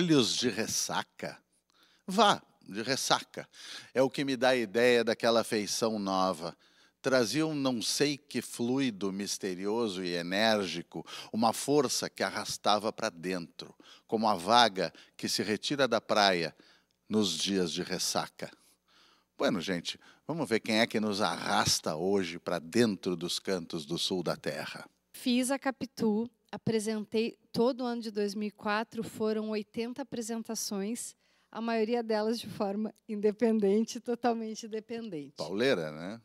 olhos de ressaca. Vá, de ressaca. É o que me dá a ideia daquela feição nova. Trazia um não sei que fluido misterioso e enérgico, uma força que arrastava para dentro, como a vaga que se retira da praia nos dias de ressaca. Bueno, gente, vamos ver quem é que nos arrasta hoje para dentro dos cantos do sul da terra. Fiz a Capitu apresentei todo o ano de 2004, foram 80 apresentações, a maioria delas de forma independente, totalmente independente. Pauleira, né?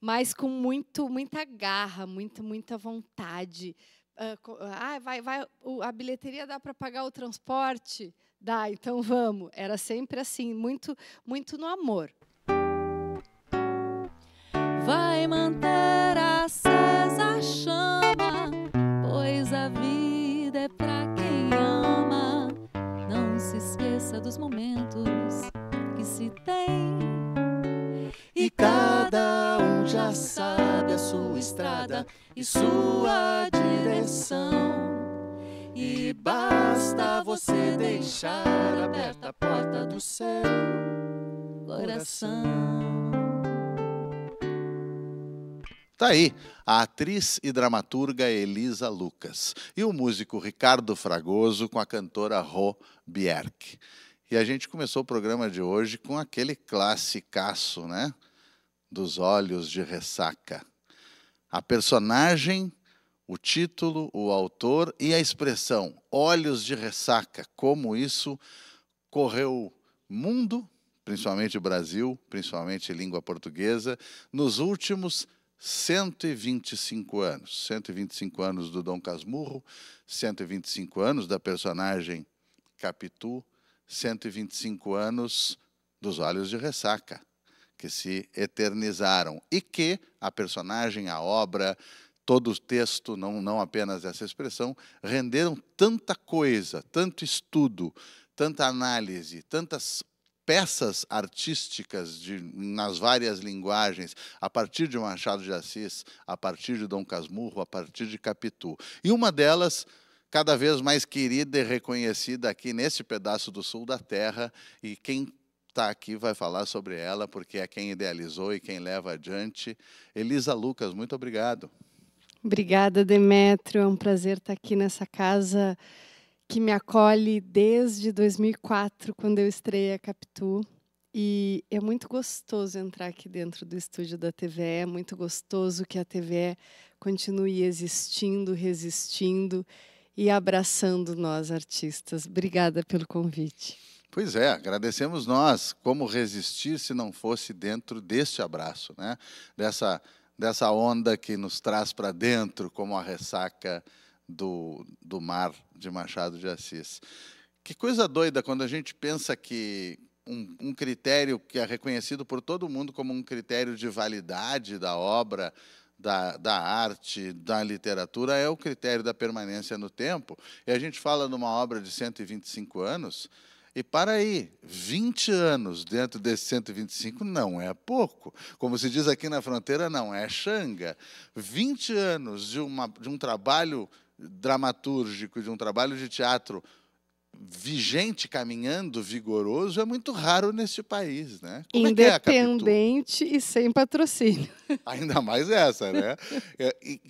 Mas com muito, muita garra, muito, muita vontade. Ah, ah vai, vai, a bilheteria dá para pagar o transporte? Dá, então vamos. Era sempre assim, muito, muito no amor. Vai manter cada dos momentos que se tem. E cada um já sabe a sua estrada e sua direção. E basta você deixar aberta a porta do seu coração. Tá aí, a atriz e dramaturga Elisa Lucas e o músico Ricardo Fragoso com a cantora Ro Bierck. E a gente começou o programa de hoje com aquele classicaço, né? Dos Olhos de Ressaca. A personagem, o título, o autor e a expressão Olhos de Ressaca. Como isso correu mundo, principalmente o Brasil, principalmente língua portuguesa, nos últimos 125 anos. 125 anos do Dom Casmurro, 125 anos da personagem Capitu, 125 anos dos Olhos de Ressaca, que se eternizaram e que a personagem, a obra, todo o texto, não, não apenas essa expressão, renderam tanta coisa, tanto estudo, tanta análise, tantas peças artísticas de, nas várias linguagens, a partir de Machado de Assis, a partir de Dom Casmurro, a partir de Capitu. E uma delas cada vez mais querida e reconhecida aqui neste pedaço do sul da terra. E quem está aqui vai falar sobre ela, porque é quem idealizou e quem leva adiante. Elisa Lucas, muito obrigado. Obrigada, Demetrio. É um prazer estar aqui nessa casa que me acolhe desde 2004, quando eu estrei a Capitu. E é muito gostoso entrar aqui dentro do estúdio da TVE, é muito gostoso que a TVE continue existindo, resistindo e abraçando nós artistas. Obrigada pelo convite. Pois é, agradecemos nós. Como resistir se não fosse dentro deste abraço, né? Dessa dessa onda que nos traz para dentro, como a ressaca do, do mar de Machado de Assis. Que coisa doida quando a gente pensa que um, um critério que é reconhecido por todo mundo como um critério de validade da obra, da, da arte, da literatura, é o critério da permanência no tempo. E a gente fala numa obra de 125 anos, e para aí, 20 anos dentro desses 125 não é pouco. Como se diz aqui na fronteira, não é xanga. 20 anos de, uma, de um trabalho dramatúrgico, de um trabalho de teatro vigente, caminhando, vigoroso, é muito raro nesse país, né? Como é é Independente é é e sem patrocínio. Ainda mais essa, né? É, e,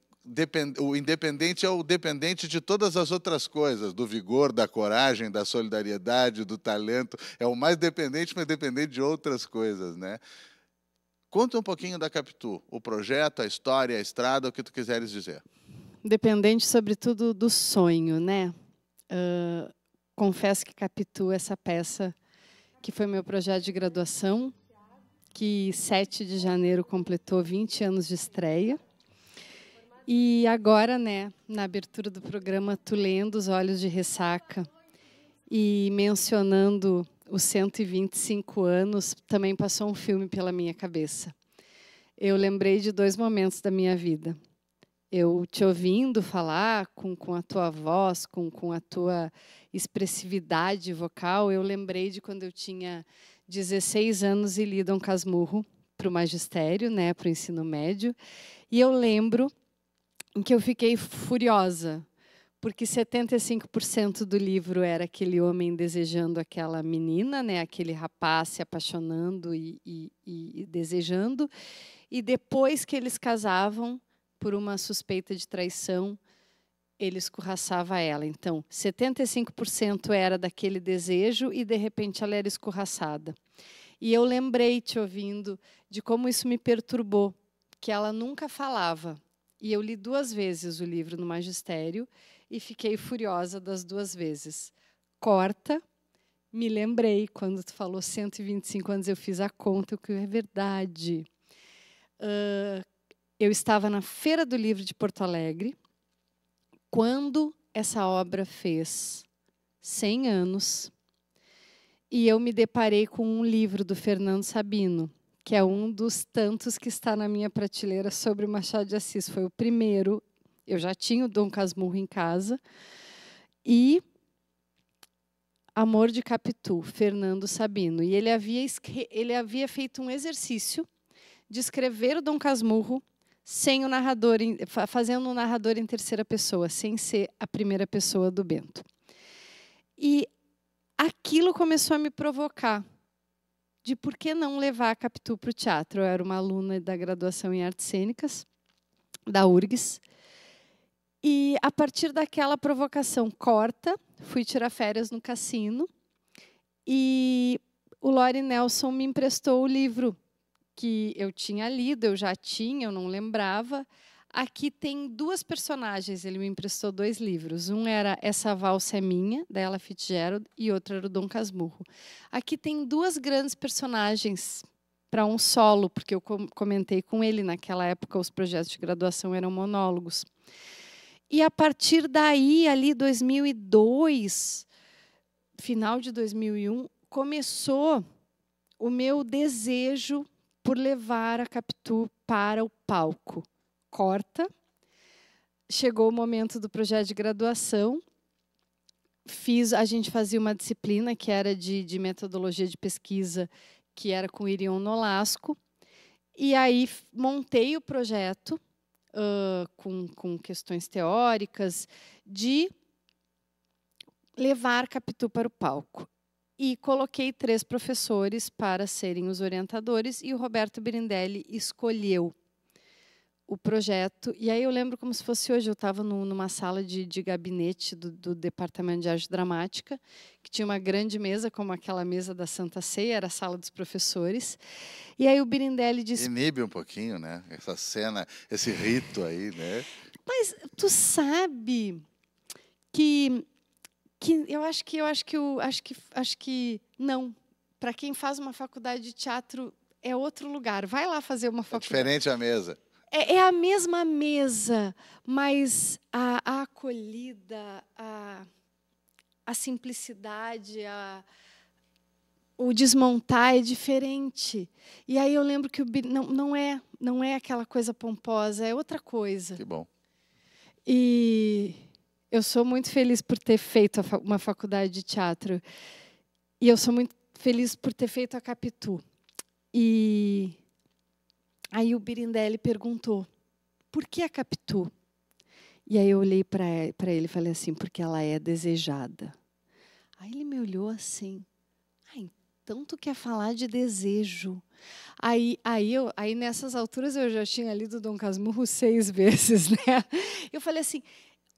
o independente é o dependente de todas as outras coisas, do vigor, da coragem, da solidariedade, do talento. É o mais dependente, mas dependente de outras coisas, né? Conta um pouquinho da Capitu, o projeto, a história, a estrada, o que tu quiseres dizer. Dependente, sobretudo, do sonho, né? confesso que capitulo essa peça que foi meu projeto de graduação, que 7 de janeiro completou 20 anos de estreia. E agora, né, na abertura do programa, tu lendo os olhos de ressaca e mencionando os 125 anos, também passou um filme pela minha cabeça. Eu lembrei de dois momentos da minha vida eu te ouvindo falar com, com a tua voz, com, com a tua expressividade vocal, eu lembrei de quando eu tinha 16 anos e li Dom Casmurro para o magistério, né, para o ensino médio. E eu lembro em que eu fiquei furiosa, porque 75% do livro era aquele homem desejando aquela menina, né, aquele rapaz se apaixonando e, e, e desejando. E depois que eles casavam, por uma suspeita de traição, ele escorraçava ela. Então, 75% era daquele desejo e de repente ela era escorraçada. E eu lembrei te ouvindo de como isso me perturbou, que ela nunca falava. E eu li duas vezes o livro no magistério e fiquei furiosa das duas vezes. Corta, me lembrei quando tu falou 125 anos, eu fiz a conta, o que é verdade. Uh, eu estava na Feira do Livro de Porto Alegre quando essa obra fez 100 anos e eu me deparei com um livro do Fernando Sabino, que é um dos tantos que está na minha prateleira sobre o Machado de Assis. Foi o primeiro. Eu já tinha o Dom Casmurro em casa. E Amor de Capitu, Fernando Sabino. E ele havia, ele havia feito um exercício de escrever o Dom Casmurro sem o narrador, fazendo o narrador em terceira pessoa, sem ser a primeira pessoa do Bento. E aquilo começou a me provocar de por que não levar a Capitu para o teatro. Eu era uma aluna da graduação em artes cênicas, da URGS, e a partir daquela provocação corta, fui tirar férias no cassino e o Lore Nelson me emprestou o livro que eu tinha lido, eu já tinha, eu não lembrava. Aqui tem duas personagens, ele me emprestou dois livros. Um era Essa Valsa é Minha, da Ella Fitzgerald, e outro era o Dom Casmurro. Aqui tem duas grandes personagens para um solo, porque eu comentei com ele, naquela época os projetos de graduação eram monólogos. E a partir daí, ali 2002, final de 2001, começou o meu desejo por levar a Capitu para o palco. Corta. Chegou o momento do projeto de graduação. Fiz, a gente fazia uma disciplina que era de, de metodologia de pesquisa, que era com Irion Nolasco. E aí montei o projeto uh, com, com questões teóricas de levar Capitu para o palco. E coloquei três professores para serem os orientadores e o Roberto Brindelli escolheu o projeto. E aí eu lembro como se fosse hoje, eu estava numa sala de, de gabinete do, do, Departamento de Arte Dramática, que tinha uma grande mesa, como aquela mesa da Santa Ceia, era a sala dos professores. E aí o Brindelli disse... Inibe um pouquinho, né? Essa cena, esse rito aí, né? Mas tu sabe que que eu acho que eu acho que eu acho que acho que não. Para quem faz uma faculdade de teatro é outro lugar. Vai lá fazer uma é faculdade. É diferente a mesa. É, é a mesma mesa, mas a, a acolhida, a, a simplicidade, a, o desmontar é diferente. E aí eu lembro que o não, não é não é aquela coisa pomposa, é outra coisa. Que bom. E eu sou muito feliz por ter feito uma faculdade de teatro. E eu sou muito feliz por ter feito a Capitu. E aí o Birindelli perguntou: por que a Capitu? E aí eu olhei para ele e falei assim: porque ela é desejada. Aí ele me olhou assim: ah, então tu quer falar de desejo. Aí, aí, eu, aí nessas alturas eu já tinha lido Dom Casmurro seis vezes, né? Eu falei assim: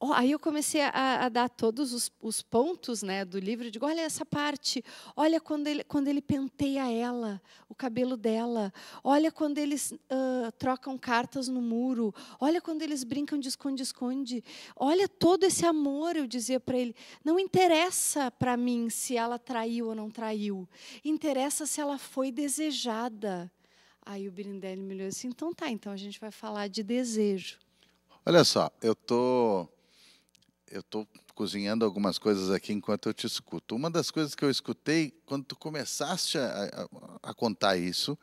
Oh, aí eu comecei a, a dar todos os, os, pontos né, do livro. Eu digo, olha essa parte. Olha quando ele, quando ele penteia ela, o cabelo dela. Olha quando eles uh, trocam cartas no muro. Olha quando eles brincam de esconde-esconde. Olha todo esse amor, eu dizia para ele. Não interessa para mim se ela traiu ou não traiu. Interessa se ela foi desejada. Aí o Birindelli me olhou assim, então tá, então a gente vai falar de desejo. Olha só, eu estou... Tô eu estou cozinhando algumas coisas aqui enquanto eu te escuto. Uma das coisas que eu escutei quando tu começaste a, a, a contar isso,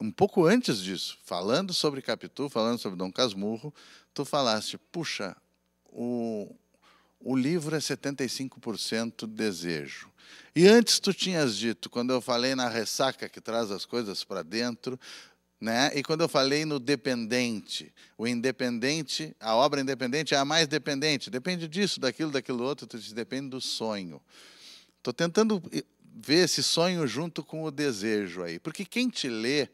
um pouco antes disso, falando sobre Capitu, falando sobre Dom Casmurro, tu falaste, puxa, o, o livro é 75% desejo. E antes tu tinhas dito, quando eu falei na ressaca que traz as coisas para dentro, né? E quando eu falei no dependente, o independente, a obra independente é a mais dependente. Depende disso, daquilo, daquilo outro, depende do sonho. Estou tentando eh, ver esse sonho junto com o desejo aí. Porque quem te lê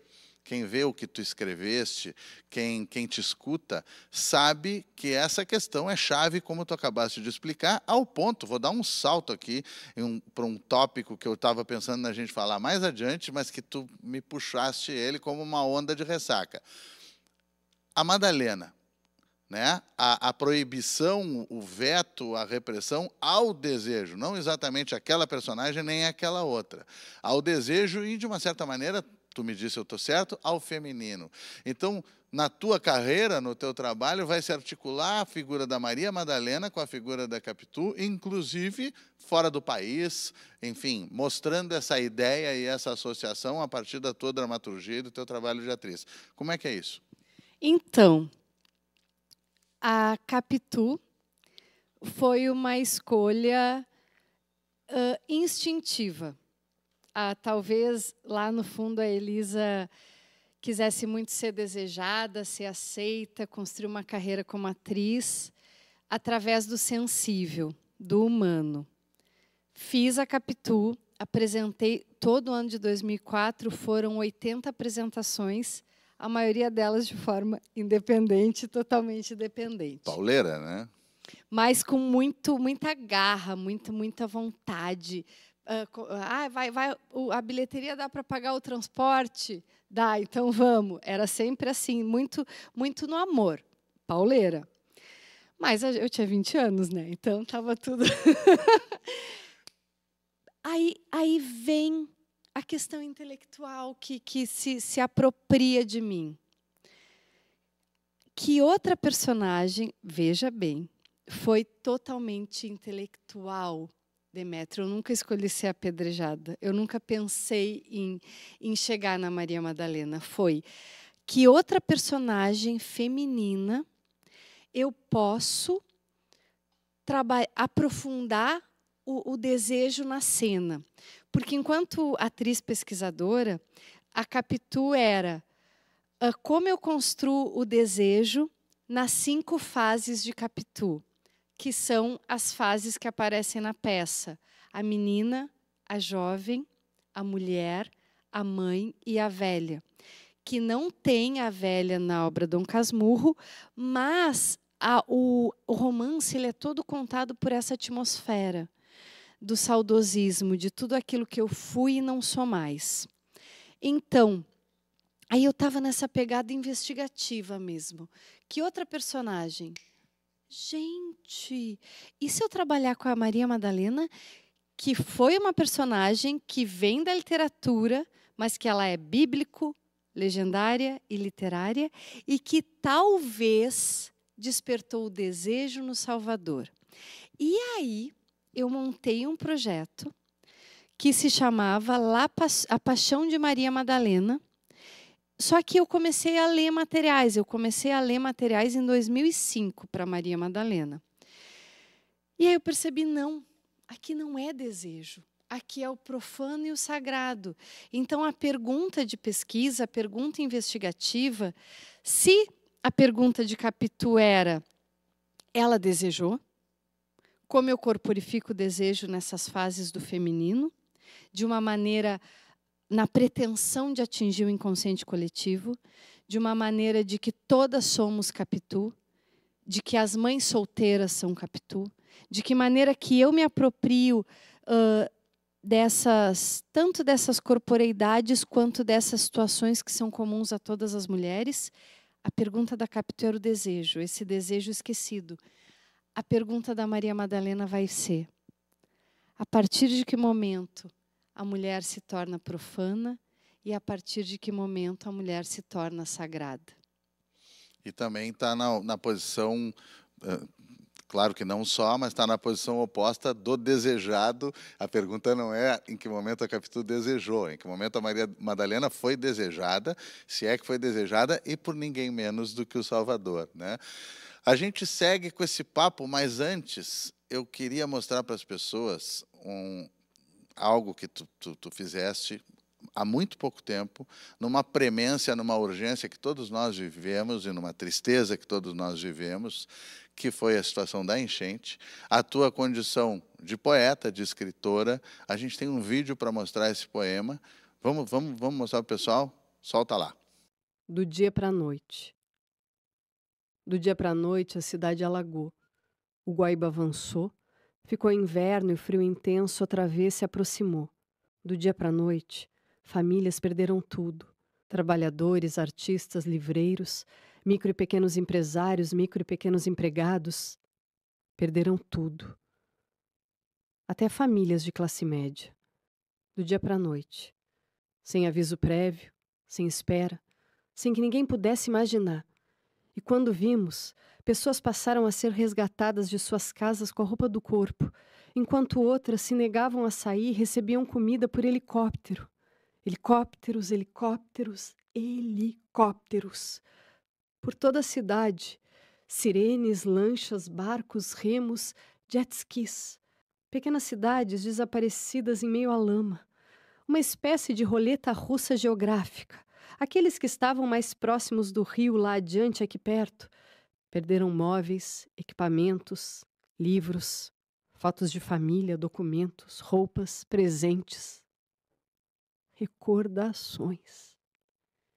quem vê o que tu escreveste, quem, quem te escuta, sabe que essa questão é chave, como tu acabaste de explicar, ao ponto. Vou dar um salto aqui um, para um tópico que eu estava pensando na gente falar mais adiante, mas que tu me puxaste ele como uma onda de ressaca. A Madalena. Né? A, a, proibição, o veto, a repressão ao desejo, não exatamente aquela personagem nem aquela outra, ao desejo e, de uma certa maneira, tu me disse eu estou certo, ao feminino. Então, na tua carreira, no teu trabalho, vai se articular a figura da Maria Madalena com a figura da Capitu, inclusive fora do país, enfim, mostrando essa ideia e essa associação a partir da tua dramaturgia e do teu trabalho de atriz. Como é que é isso? Então, a Capitu foi uma escolha uh, instintiva ah, talvez lá no fundo a Elisa quisesse muito ser desejada, ser aceita, construir uma carreira como atriz através do sensível, do humano. Fiz a Capitu, apresentei todo o ano de 2004, foram 80 apresentações, a maioria delas de forma independente, totalmente independente. Pauleira, né? Mas com muito, muita garra, muito, muita vontade. Ah, ah, vai, vai, a bilheteria dá para pagar o transporte? Dá, então vamos. Era sempre assim, muito, muito no amor, pauleira. Mas eu tinha 20 anos, né? Então estava tudo. aí, aí vem a questão intelectual que, que se, se apropria de mim. Que outra personagem, veja bem, foi totalmente intelectual, Demetrio, eu nunca escolhi ser apedrejada. Eu nunca pensei em, em chegar na Maria Madalena. Foi que outra personagem feminina eu posso aprofundar o, o, desejo na cena. Porque, enquanto atriz pesquisadora, a Capitu era uh, como eu construo o desejo nas cinco fases de Capitu que são as fases que aparecem na peça: a menina, a jovem, a mulher, a mãe e a velha. Que não tem a velha na obra Dom Casmurro, mas a, o, o, romance ele é todo contado por essa atmosfera do saudosismo, de tudo aquilo que eu fui e não sou mais. Então, aí eu estava nessa pegada investigativa mesmo. Que outra personagem Gente, e se eu trabalhar com a Maria Madalena, que foi uma personagem que vem da literatura, mas que ela é bíblico, legendária e literária, e que talvez despertou o desejo no Salvador. E aí eu montei um projeto que se chamava La pa A Paixão de Maria Madalena, só que eu comecei a ler materiais. Eu comecei a ler materiais em 2005 para Maria Madalena. E aí eu percebi: não, aqui não é desejo. Aqui é o profano e o sagrado. Então, a pergunta de pesquisa, a pergunta investigativa, se a pergunta de Capitu era: ela desejou? Como eu corporifico o desejo nessas fases do feminino? De uma maneira na pretensão de atingir o inconsciente coletivo, de uma maneira de que todas somos Capitu, de que as mães solteiras são Capitu, de que maneira que eu me aproprio uh, dessas tanto dessas corporeidades quanto dessas situações que são comuns a todas as mulheres. A pergunta da Capitu era o desejo, esse desejo esquecido. A pergunta da Maria Madalena vai ser: a partir de que momento a mulher se torna profana e a partir de que momento a mulher se torna sagrada. E também está na, na, posição, eh, claro que não só, mas está na posição oposta do desejado. A pergunta não é em que momento a Capitu desejou, em que momento a Maria Madalena foi desejada, se é que foi desejada, e por ninguém menos do que o Salvador. Né? A gente segue com esse papo, mas antes eu queria mostrar para as pessoas um, algo que tu, tu, tu fizeste há muito pouco tempo, numa premência, numa urgência que todos nós vivemos e numa tristeza que todos nós vivemos, que foi a situação da enchente, a tua condição de poeta, de escritora. A gente tem um vídeo para mostrar esse poema. Vamos, vamos, vamos mostrar para o pessoal? Solta lá. Do dia para a noite. Do dia para a noite, a cidade alagou. O Guaíba avançou Ficou inverno e o frio intenso outra vez se aproximou. Do dia para a noite, famílias perderam tudo. Trabalhadores, artistas, livreiros, micro e pequenos empresários, micro e pequenos empregados, perderam tudo. Até famílias de classe média. Do dia para a noite. Sem aviso prévio, sem espera, sem que ninguém pudesse imaginar. E quando vimos, pessoas passaram a ser resgatadas de suas casas com a roupa do corpo, enquanto outras se negavam a sair e recebiam comida por helicóptero. Helicópteros, helicópteros, helicópteros. Por toda a cidade, sirenes, lanchas, barcos, remos, jet skis. Pequenas cidades desaparecidas em meio à lama. Uma espécie de roleta russa geográfica Aqueles que estavam mais próximos do rio lá adiante, aqui perto, perderam móveis, equipamentos, livros, fotos de família, documentos, roupas, presentes, recordações.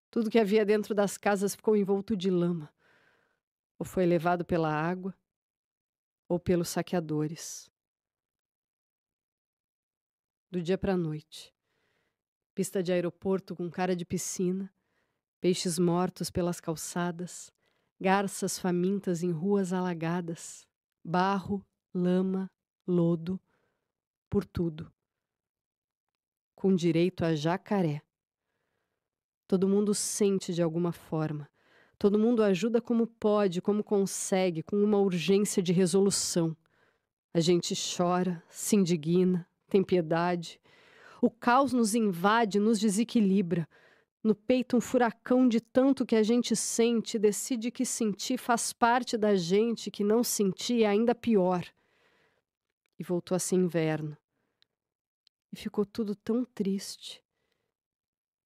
Tudo que havia dentro das casas ficou envolto de lama, ou foi levado pela água, ou pelos saqueadores. Do dia para a noite, pista de aeroporto com cara de piscina, peixes mortos pelas calçadas, garças famintas em ruas alagadas, barro, lama, lodo, por tudo. Com direito a jacaré. Todo mundo sente de alguma forma. Todo mundo ajuda como pode, como consegue, com uma urgência de resolução. A gente chora, se indigna, tem piedade, o caos nos invade, nos desequilibra. No peito, um furacão de tanto que a gente sente, decide que sentir faz parte da gente, que não sentir é ainda pior. E voltou a ser inverno. E ficou tudo tão triste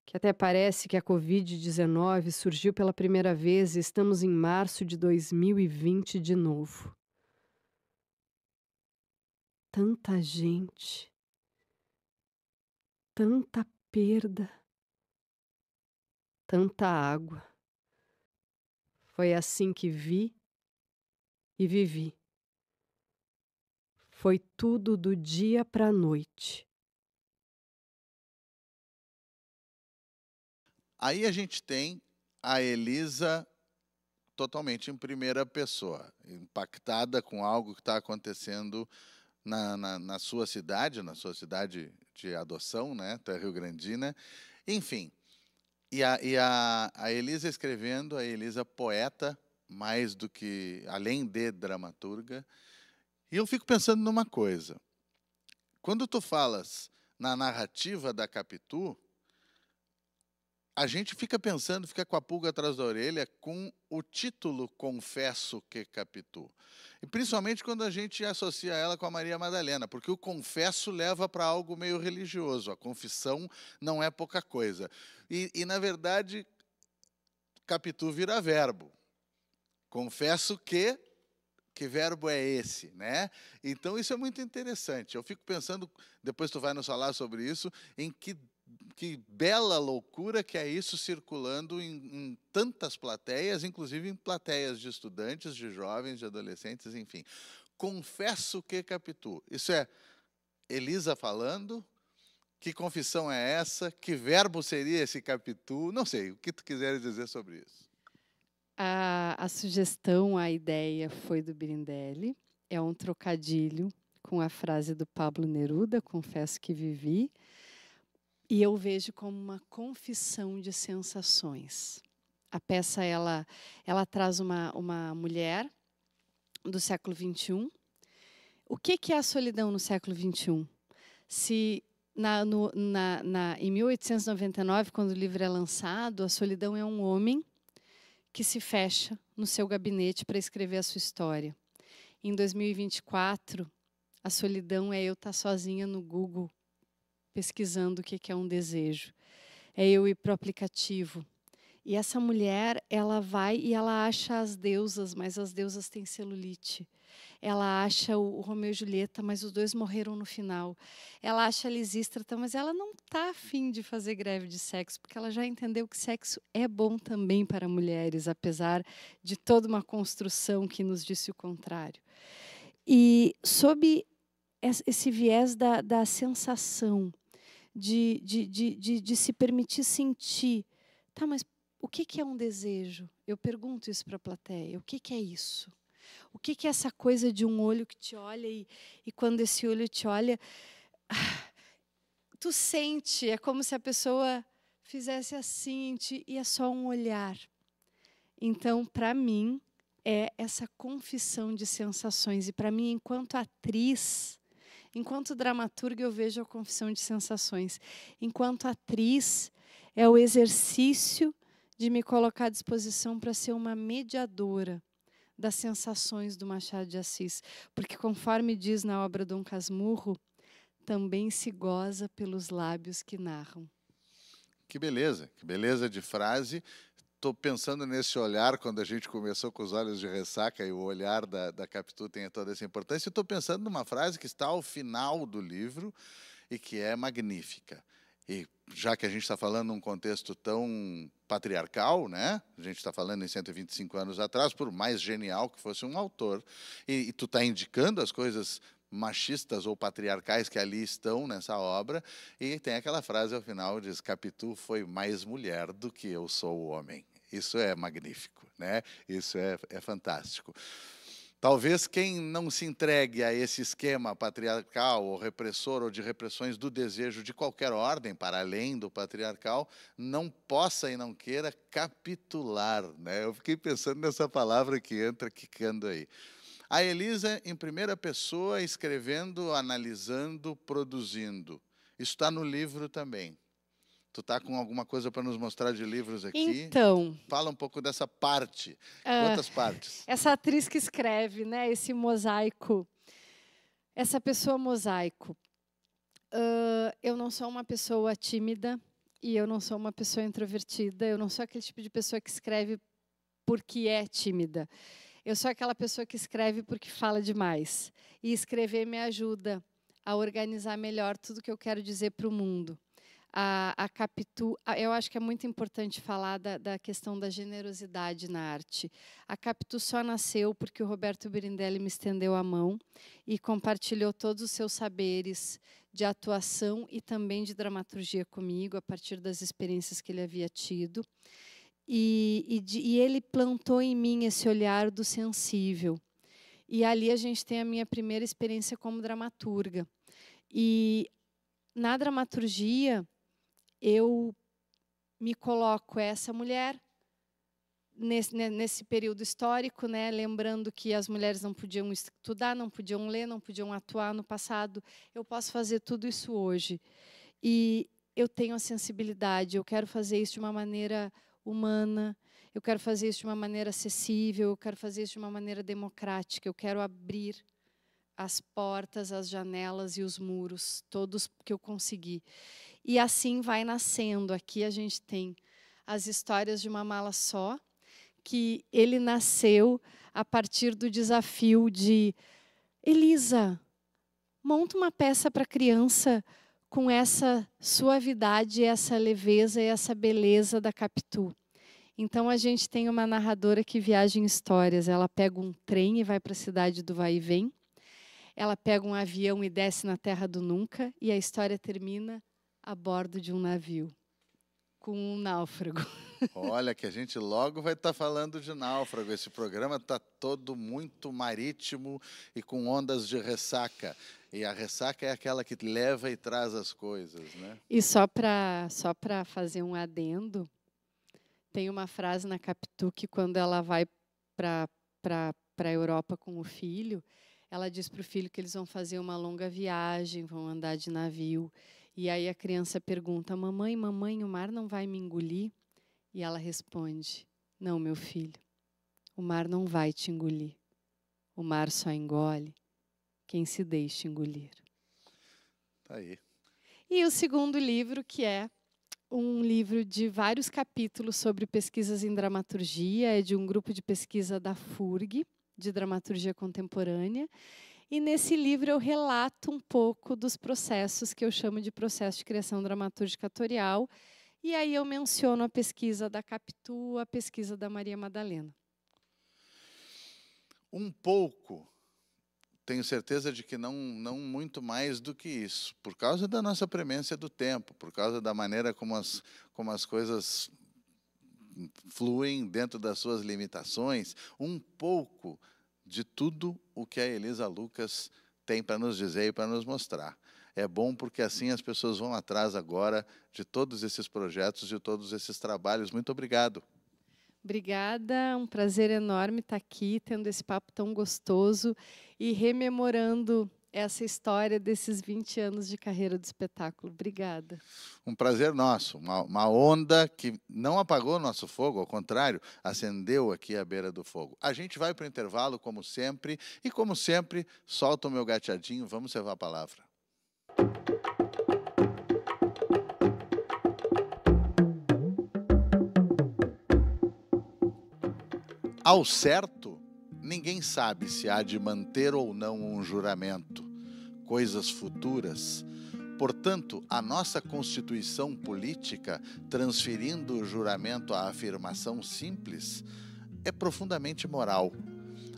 que até parece que a Covid-19 surgiu pela primeira vez e estamos em março de 2020 de novo. Tanta gente tanta perda, tanta água. Foi assim que vi e vivi. Foi tudo do dia para a noite. Aí a gente tem a Elisa totalmente em primeira pessoa, impactada com algo que está acontecendo na, na, na, sua cidade, na sua cidade de adoção, né? Tu é Rio Grandina. Enfim. E, a, e a, a Elisa escrevendo, a Elisa poeta, mais do que além de dramaturga. E eu fico pensando numa coisa. Quando tu falas na narrativa da Capitu, a gente fica pensando, fica com a pulga atrás da orelha com o título Confesso que Capitu. E principalmente quando a gente associa ela com a Maria Madalena, porque o confesso leva para algo meio religioso, a confissão não é pouca coisa. E, e na verdade, Capitu vira verbo. Confesso que que verbo é esse, né? Então isso é muito interessante. Eu fico pensando, depois tu vai nos falar sobre isso, em que que bela loucura que é isso circulando em, em, tantas plateias, inclusive em plateias de estudantes, de jovens, de adolescentes, enfim. Confesso que capitu. Isso é Elisa falando. Que confissão é essa? Que verbo seria esse capitu? Não sei, o que tu quiseres dizer sobre isso. A, a sugestão, a ideia foi do Brindelli. É um trocadilho com a frase do Pablo Neruda, Confesso que Vivi, e eu vejo como uma confissão de sensações. A peça ela ela traz uma uma mulher do século 21. O que que é a solidão no século 21? Se na, no, na, na, em 1899, quando o livro é lançado, a solidão é um homem que se fecha no seu gabinete para escrever a sua história. Em 2024, a solidão é eu estar tá sozinha no Google pesquisando o que é um desejo. É eu ir para o aplicativo. E essa mulher, ela vai e ela acha as deusas, mas as deusas têm celulite. Ela acha o Romeu e Julieta, mas os dois morreram no final. Ela acha a Lisístrata, mas ela não está afim de fazer greve de sexo, porque ela já entendeu que sexo é bom também para mulheres, apesar de toda uma construção que nos disse o contrário. E sob esse viés da, da sensação, de, de, de, de, de se permitir sentir. Tá, mas o que, que é um desejo? Eu pergunto isso para a plateia. O que, que é isso? O que, que é essa coisa de um olho que te olha e, e quando esse olho te olha, tu sente, é como se a pessoa fizesse assim em ti e é só um olhar. Então, para mim, é essa confissão de sensações. E para mim, enquanto atriz, Enquanto dramaturga, eu vejo a confissão de sensações. Enquanto atriz, é o exercício de me colocar à disposição para ser uma mediadora das sensações do Machado de Assis. Porque, conforme diz na obra Dom Casmurro, também se goza pelos lábios que narram. Que beleza, que beleza de frase. Estou pensando nesse olhar, quando a gente começou com os olhos de ressaca e o olhar da, da Capitu tem toda essa importância, estou pensando numa frase que está ao final do livro e que é magnífica. E já que a gente está falando num contexto tão patriarcal, né? A gente está falando em 125 anos atrás, por mais genial que fosse um autor, e, e tu está indicando as coisas machistas ou patriarcais que ali estão nessa obra, e tem aquela frase ao final diz: Capitu foi mais mulher do que eu sou homem. Isso é magnífico, né? Isso é, é fantástico. Talvez quem não se entregue a esse esquema patriarcal ou repressor ou de repressões do desejo de qualquer ordem, para além do patriarcal, não possa e não queira capitular. Né? Eu fiquei pensando nessa palavra que entra quicando aí. A Elisa, em primeira pessoa, escrevendo, analisando, produzindo. Isso está no livro também. Tu tá com alguma coisa para nos mostrar de livros aqui? Então. Fala um pouco dessa parte. Uh, Quantas partes? Essa atriz que escreve, né? Esse mosaico. Essa pessoa mosaico. Uh, eu não sou uma pessoa tímida e eu não sou uma pessoa introvertida. Eu não sou aquele tipo de pessoa que escreve porque é tímida. Eu sou aquela pessoa que escreve porque fala demais. E escrever me ajuda a organizar melhor tudo que eu quero dizer para o mundo a, a capitu Eu acho que é muito importante falar da, da questão da generosidade na arte. A Capitu só nasceu porque o Roberto Birindelli me estendeu a mão e compartilhou todos os seus saberes de atuação e também de dramaturgia comigo, a partir das experiências que ele havia tido. E, e, de, e ele plantou em mim esse olhar do sensível. E ali a gente tem a minha primeira experiência como dramaturga. E na dramaturgia, eu me coloco essa mulher nesse, nesse período histórico, né, lembrando que as mulheres não podiam estudar, não podiam ler, não podiam atuar no passado, eu posso fazer tudo isso hoje. E eu tenho a sensibilidade, eu quero fazer isso de uma maneira humana, eu quero fazer isso de uma maneira acessível, eu quero fazer isso de uma maneira democrática, eu quero abrir as portas, as janelas e os muros, todos que eu conseguir. E assim vai nascendo. Aqui a gente tem as histórias de uma mala só, que ele nasceu a partir do desafio de Elisa, monta uma peça para criança com essa suavidade, essa leveza e essa beleza da Capitu. Então a gente tem uma narradora que viaja em histórias. Ela pega um trem e vai para a cidade do vai e vem. Ela pega um avião e desce na terra do nunca. E a história termina a bordo de um navio com um náufrago. Olha, que a gente logo vai estar tá falando de náufrago. Esse programa está todo muito marítimo e com ondas de ressaca. E a ressaca é aquela que leva e traz as coisas, né? E só para só fazer um adendo, tem uma frase na Capitu que quando ela vai para a Europa com o filho, ela diz para o filho que eles vão fazer uma longa viagem, vão andar de navio. E aí a criança pergunta: Mamãe, mamãe, o mar não vai me engolir? E ela responde: Não, meu filho, o mar não vai te engolir. O mar só engole quem se deixa engolir. Tá aí. E o segundo livro, que é um livro de vários capítulos sobre pesquisas em dramaturgia, é de um grupo de pesquisa da FURG, de dramaturgia contemporânea. E nesse livro eu relato um pouco dos processos que eu chamo de processo de criação dramatúrgica atorial. E aí eu menciono a pesquisa da Capitu, a pesquisa da Maria Madalena. Um pouco, tenho certeza de que não, não muito mais do que isso, por causa da nossa premência do tempo, por causa da maneira como as, como as coisas fluem dentro das suas limitações, um pouco de tudo o que a Elisa Lucas tem para nos dizer e para nos mostrar. É bom porque assim as pessoas vão atrás agora de todos esses projetos, de todos esses trabalhos. Muito obrigado. Obrigada, um prazer enorme estar aqui, tendo esse papo tão gostoso e rememorando essa história desses 20 anos de carreira do espetáculo. Obrigada. Um prazer nosso, uma, uma, onda que não apagou nosso fogo, ao contrário, acendeu aqui à beira do fogo. A gente vai para o intervalo, como sempre, e como sempre, solta o meu gateadinho, vamos levar a palavra. Ao certo, ninguém sabe se há de manter ou não um juramento coisas futuras. Portanto, a nossa Constituição política, transferindo o juramento à afirmação simples, é profundamente moral.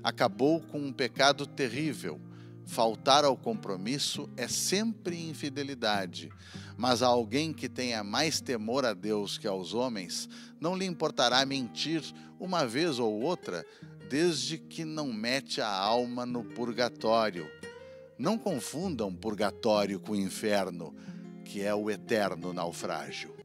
Acabou com um pecado terrível. Faltar ao compromisso é sempre infidelidade. Mas a alguém que tenha mais temor a Deus que aos homens, não lhe importará mentir uma vez ou outra, desde que não mete a alma no purgatório. Não confundam purgatório com inferno, que é o eterno naufrágio.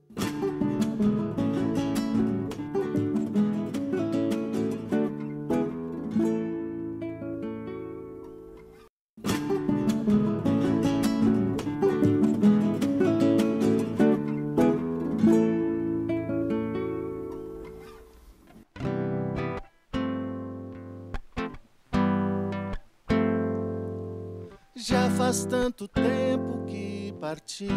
Faz tanto tempo que parti,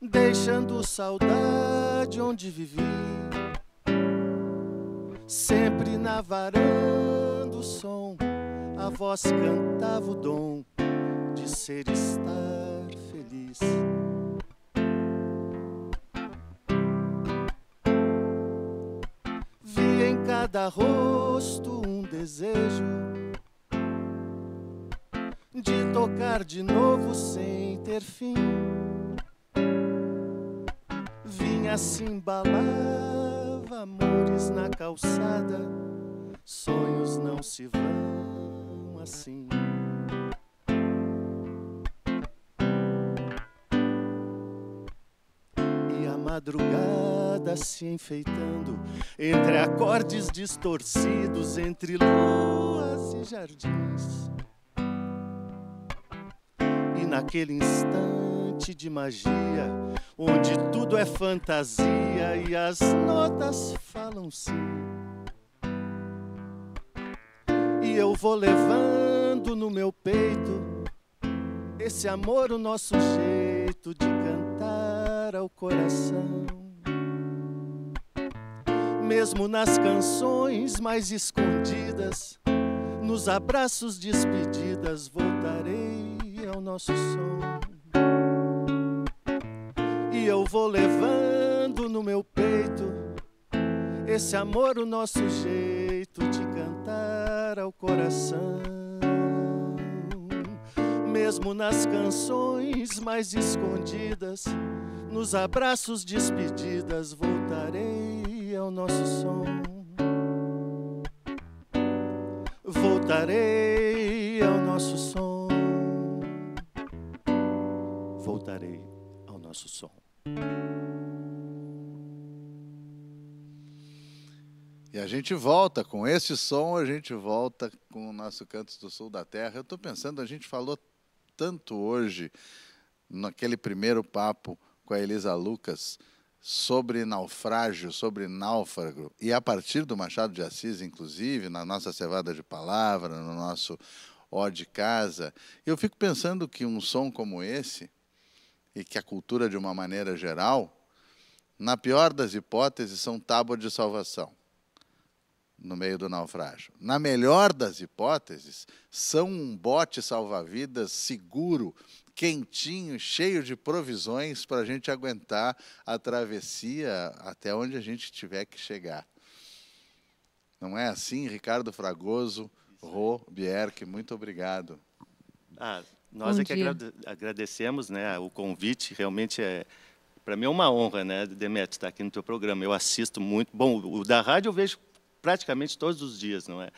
deixando saudade onde vivi. Sempre na varanda o som, a voz cantava o dom de ser estar feliz. Vi em cada rosto um desejo de novo sem ter fim. Vinha assim, se embalava amores na calçada, sonhos não se vão assim. E a Madrugada se enfeitando entre acordes distorcidos, entre luas e jardins naquele instante de magia, onde tudo é fantasia e as notas falam sim. E eu vou levando no meu peito esse amor, o nosso jeito de cantar ao coração. Mesmo nas canções mais escondidas, nos abraços despedidas voltarei é o nosso som. E eu vou levando no meu peito esse amor, o nosso jeito de cantar ao coração. Mesmo nas canções mais escondidas, nos abraços despedidas, voltarei ao nosso som. Voltarei ao nosso som. voltarei ao nosso som. E a gente volta com esse som, a gente volta com o nosso Cantos do Sul da Terra. Eu estou pensando, a gente falou tanto hoje, naquele primeiro papo com a Elisa Lucas, sobre naufrágio, sobre náufrago, e a partir do Machado de Assis, inclusive, na nossa cevada de palavra, no nosso ó de casa, eu fico pensando que um som como esse, e que a cultura, de uma maneira geral, na pior das hipóteses, são tábua de salvação no meio do naufrágio. Na melhor das hipóteses, são um bote salva-vidas seguro, quentinho, cheio de provisões para a gente aguentar a travessia até onde a gente tiver que chegar. Não é assim, Ricardo Fragoso, Rô Bierk, muito obrigado. Ah, nós Bom é que agradecemos né, o convite, realmente é, para mim é uma honra, né, Demetrio, estar aqui no teu programa. Eu assisto muito. Bom, o da rádio eu vejo praticamente todos os dias, não é?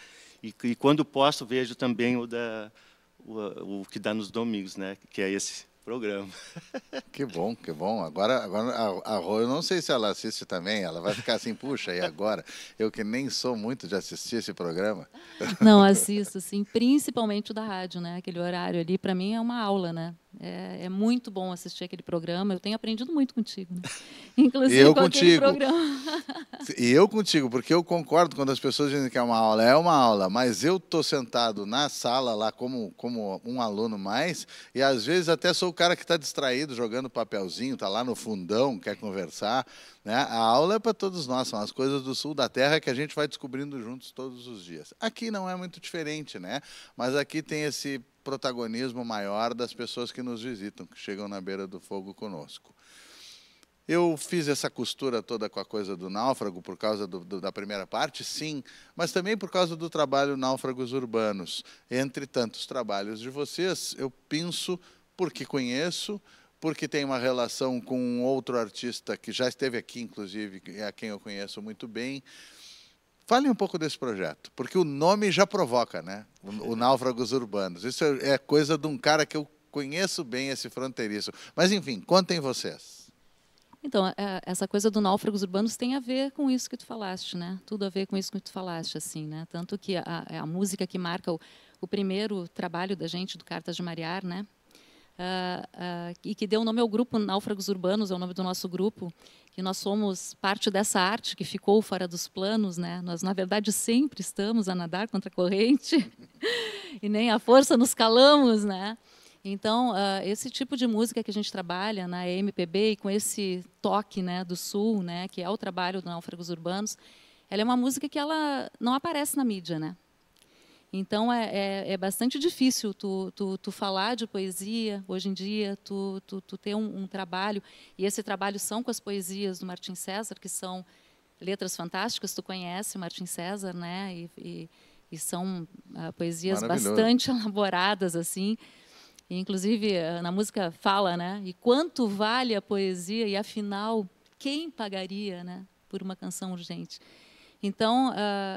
E, e quando posso, vejo também o, da, o, o que dá nos domingos, né, que é esse programa. Que bom, que bom. Agora, agora a, a Rô, eu não sei se ela assiste também, ela vai ficar assim, puxa, e agora? Eu que nem sou muito de assistir esse programa. Não, assisto, sim, principalmente o da rádio, né? Aquele horário ali, para mim, é uma aula, né? É, é, muito bom assistir aquele programa. Eu tenho aprendido muito contigo, né? Inclusive eu com contigo. e eu contigo, porque eu concordo quando as pessoas dizem que é uma aula. É uma aula, mas eu estou sentado na sala lá como, como um aluno mais, e às vezes até sou o cara que está distraído, jogando papelzinho, está lá no fundão, quer conversar. Né? A aula é para todos nós, são as coisas do sul da terra que a gente vai descobrindo juntos todos os dias. Aqui não é muito diferente, né? Mas aqui tem esse protagonismo maior das pessoas que nos visitam, que chegam na beira do fogo conosco. Eu fiz essa costura toda com a coisa do náufrago por causa do, do, da primeira parte, sim, mas também por causa do trabalho Náufragos Urbanos. Entre tantos trabalhos de vocês, eu penso porque conheço, porque tem uma relação com outro artista que já esteve aqui, inclusive, é a quem eu conheço muito bem, Fale um pouco desse projeto, porque o nome já provoca, né? O, o é. Náufragos Urbanos. Isso é, é coisa de um cara que eu conheço bem, esse fronteiriço. Mas, enfim, contem vocês. Então, é, essa coisa do náufragos urbanos tem a ver com isso que tu falaste, né? Tudo a ver com isso que tu falaste, assim, né? Tanto que a, a música que marca o, o, primeiro trabalho da gente, do Cartas de Mariar, né? Uh, uh, e que deu o nome ao grupo Náufragos Urbanos, é o nome do nosso grupo que nós somos parte dessa arte que ficou fora dos planos, né? Nós na verdade sempre estamos a nadar contra a corrente e nem a força nos calamos, né? Então, uh, esse tipo de música que a gente trabalha na MPB e com esse toque né, do Sul, né, que é o trabalho do Náufragos Urbanos, ela é uma música que ela não aparece na mídia, né? Então é, é, é bastante difícil tu, tu, tu, falar de poesia hoje em dia, tu, tu, tu ter um, um, trabalho, e esse trabalho são com as poesias do Martin César, que são letras fantásticas, tu conhece o Martin César, né? E, e, e são uh, poesias bastante elaboradas, assim. E, inclusive, ah, na música fala, né? E quanto vale a poesia, e afinal, quem pagaria, né? Por uma canção urgente. Então, uh,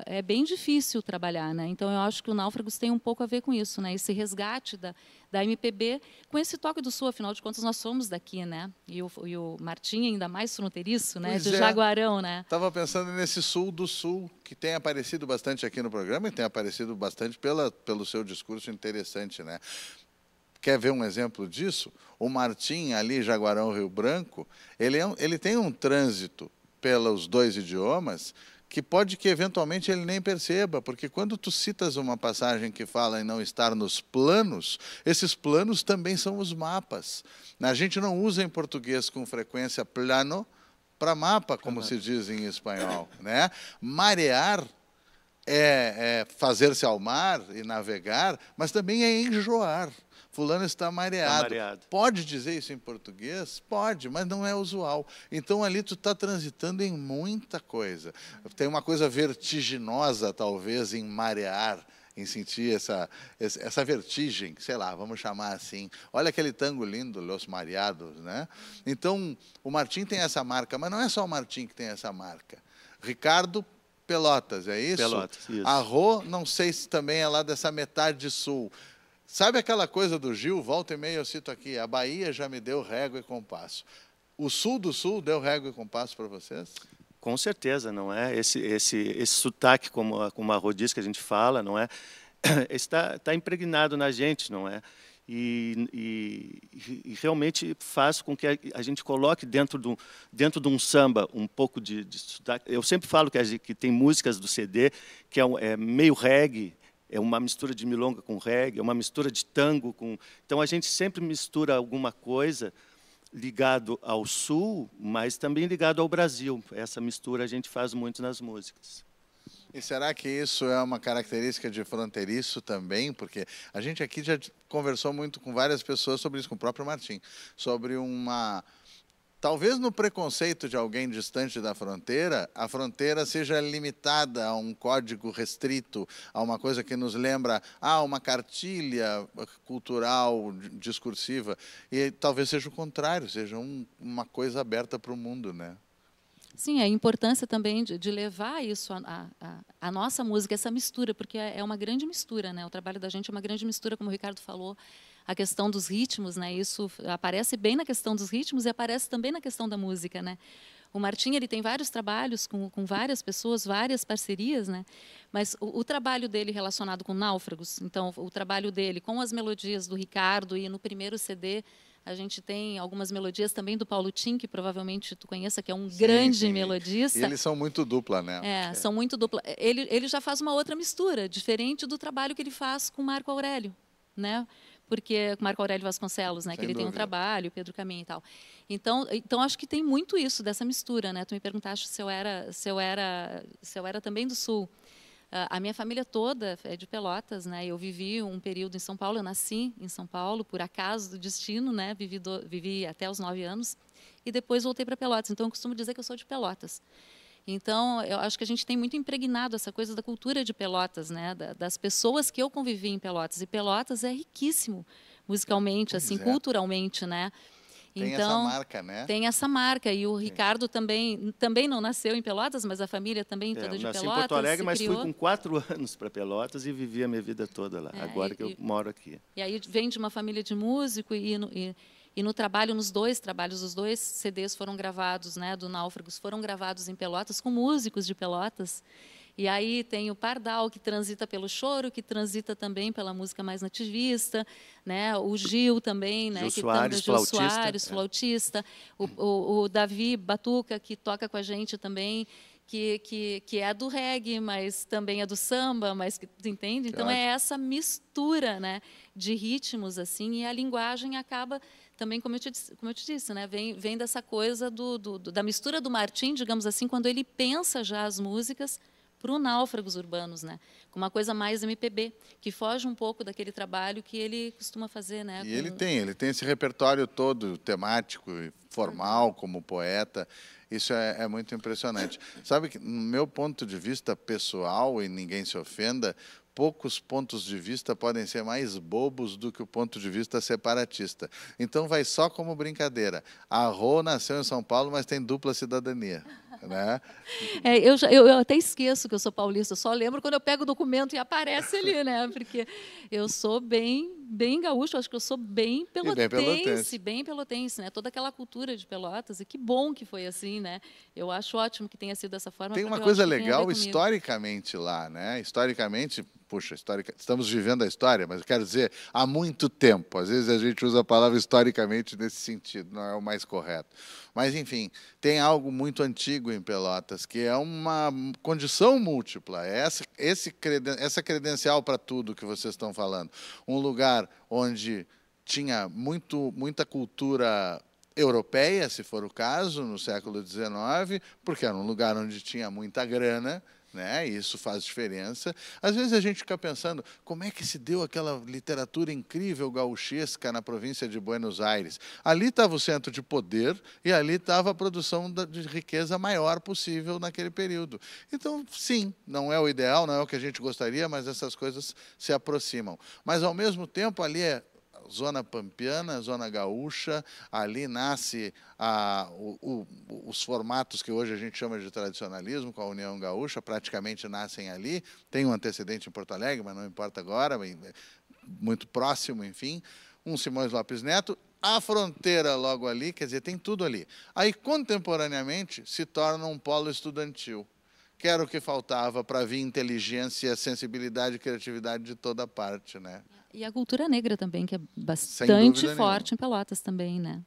é bem difícil trabalhar. Né? Então, eu acho que o Náufragos tem um pouco a ver com isso, né? esse resgate da, da MPB com esse toque do Sul, afinal de contas, nós somos daqui, né? E o, e o Martim, ainda mais fronteiriço, né? de é. Jaguarão, né? Estava pensando nesse Sul do Sul, que tem aparecido bastante aqui no programa e tem aparecido bastante pela, pelo seu discurso interessante, né? Quer ver um exemplo disso? O Martim, ali, Jaguarão, Rio Branco, ele, é ele tem um trânsito pelos dois idiomas que pode que eventualmente ele nem perceba, porque quando tu citas uma passagem que fala em não estar nos planos, esses planos também são os mapas. A gente não usa em português com frequência plano para mapa, como uhum. se diz em espanhol, né? Marear é, é fazer-se ao mar e navegar, mas também é enjoar. Fulano está mareado. está mareado. Pode dizer isso em português? Pode, mas não é usual. Então ali tu está transitando em muita coisa. Tem uma coisa vertiginosa, talvez, em marear em sentir essa, essa vertigem, sei lá, vamos chamar assim. Olha aquele tango lindo, Los mareados, né? Então, o Martim tem essa marca, mas não é só o Martim que tem essa marca. Ricardo Pelotas, é isso? Pelotas, isso. A Rô, não sei se também é lá dessa metade sul. Sabe aquela coisa do Gil? Volta e meia eu cito aqui. A Bahia já me deu régua e compasso. O sul do sul deu régua e compasso para vocês? Com certeza, não é? Esse, esse, esse sotaque, como a, como a que a gente fala, não é? Está, está impregnado na gente, não é? E, e, e, realmente faz com que a, a, gente coloque dentro, do, dentro de um samba um pouco de, de sotaque. Eu sempre falo que, a, que tem músicas do CD que é, um, é meio reggae, é uma mistura de milonga com reggae, é uma mistura de tango com. Então a gente sempre mistura alguma coisa ligado ao sul, mas também ligado ao Brasil. Essa mistura a gente faz muito nas músicas. E será que isso é uma característica de fronteiriço também? Porque a gente aqui já conversou muito com várias pessoas sobre isso, com o próprio Martim, sobre uma Talvez no preconceito de alguém distante da fronteira, a fronteira seja limitada a um código restrito, a uma coisa que nos lembra, ah, uma cartilha cultural, discursiva. E talvez seja o contrário, seja um, uma coisa aberta para o mundo, né? Sim, a importância também de, de levar isso a, a, a, nossa música, essa mistura, porque é, é uma grande mistura, né? O trabalho da gente é uma grande mistura, como o Ricardo falou a questão dos ritmos, né? Isso aparece bem na questão dos ritmos e aparece também na questão da música, né? O Martim ele tem vários trabalhos com, com várias pessoas, várias parcerias, né? Mas o, o, trabalho dele relacionado com náufragos, então o trabalho dele com as melodias do Ricardo e no primeiro CD a gente tem algumas melodias também do Paulo Tim, que provavelmente tu conheça, que é um sim, grande sim. melodista. E eles são muito dupla, né? É, é, são muito dupla. Ele, ele já faz uma outra mistura, diferente do trabalho que ele faz com Marco Aurélio, né? porque Marco Aurélio Vasconcelos, né, Sem que ele dúvida. tem um trabalho, Pedro Caminha e tal. Então, então acho que tem muito isso dessa mistura, né? Tu me perguntaste se eu era, se eu era, se eu era também do sul. Uh, a minha família toda é de Pelotas, né? Eu vivi um período em São Paulo, eu nasci em São Paulo por acaso do destino, né? Vivi, do, vivi até os nove anos e depois voltei para Pelotas. Então eu costumo dizer que eu sou de Pelotas. Então, eu acho que a gente tem muito impregnado essa coisa da cultura de Pelotas, né? Da, das pessoas que eu convivi em Pelotas. E Pelotas é riquíssimo musicalmente, pois assim, é. culturalmente, né? Tem então, essa marca, né? Tem essa marca. E o Ricardo também, também não nasceu em Pelotas, mas a família também é, toda de Pelotas Eu Nasci em Porto Alegre, mas criou. fui com quatro anos para Pelotas e vivi a minha vida toda lá. É, agora e, que eu moro aqui. E aí vem de uma família de músico e, e e no trabalho, nos dois trabalhos, os dois CDs foram gravados, né, do Náufragos, foram gravados em Pelotas, com músicos de Pelotas. E aí tem o Pardal, que transita pelo choro, que transita também pela música mais nativista, né? o Gil também, né? Gil que Soares, Gil flautista. Soares, é. flautista. O, hum. o, o Davi Batuca, que toca com a gente também. Que, que, que, é do reggae, mas também é do samba, mas que entende? Então claro. é essa mistura, né, de ritmos assim, e a linguagem acaba também, como eu te, como eu te disse, né, vem, vem dessa coisa do, do, da mistura do Martin, digamos assim, quando ele pensa já as músicas para o Náufragos Urbanos, né? com uma coisa mais MPB, que foge um pouco daquele trabalho que ele costuma fazer. Né? E com... ele tem, ele tem esse repertório todo temático e formal como poeta, isso é, é muito impressionante. Sabe que, no meu ponto de vista pessoal, e ninguém se ofenda, poucos pontos de vista podem ser mais bobos do que o ponto de vista separatista. Então vai só como brincadeira. A Rô nasceu em São Paulo, mas tem dupla cidadania. Né? É, eu, já, eu, eu, até esqueço que eu sou paulista, eu só lembro quando eu pego o documento e aparece ali, né? Porque eu sou bem, bem gaúcho, acho que eu sou bem pelotense, bem pelotense, bem pelotense, né? Toda aquela cultura de Pelotas, e que bom que foi assim, né? Eu acho ótimo que tenha sido dessa forma. Tem uma coisa legal historicamente lá, né? Historicamente, puxa, histórica, estamos vivendo a história, mas eu quero dizer, há muito tempo. Às vezes a gente usa a palavra historicamente nesse sentido, não é o mais correto. Mas, enfim, tem algo muito antigo em Pelotas, que é uma condição múltipla. É essa, esse, essa credencial para tudo que vocês estão falando. Um lugar onde tinha muito, muita cultura europeia, se for o caso, no século XIX, porque era um lugar onde tinha muita grana, né? Isso faz diferença. Às vezes a gente fica pensando como é que se deu aquela literatura incrível gauchesca na província de Buenos Aires. Ali estava o centro de poder e ali estava a produção de riqueza maior possível naquele período. Então, sim, não é o ideal, não é o que a gente gostaria, mas essas coisas se aproximam. Mas ao mesmo tempo ali é zona pampiana, zona gaúcha, ali nasce a, o, o, os formatos que hoje a gente chama de tradicionalismo, com a União Gaúcha, praticamente nascem ali. Tem um antecedente em Porto Alegre, mas não importa agora, é, muito próximo, enfim. Um Simões Lopes Neto, a fronteira logo ali, quer dizer, tem tudo ali. Aí, contemporaneamente, se torna um polo estudantil que era o que faltava para vir inteligência, sensibilidade e criatividade de toda parte, né? E a cultura negra também, que é bastante forte nenhuma. em Pelotas também, né?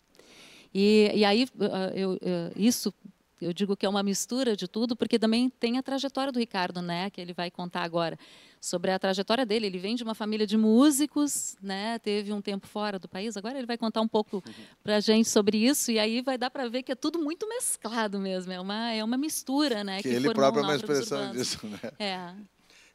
E, e aí, eu, eu, isso eu digo que é uma mistura de tudo, porque também tem a trajetória do Ricardo, né, que ele vai contar agora sobre a trajetória dele. Ele vem de uma família de músicos, né, teve um tempo fora do país. Agora ele vai contar um pouco uhum. para a gente sobre isso e aí vai dar para ver que é tudo muito mesclado mesmo. É uma é uma mistura, né? Que, que ele próprio é uma expressão disso, né? É.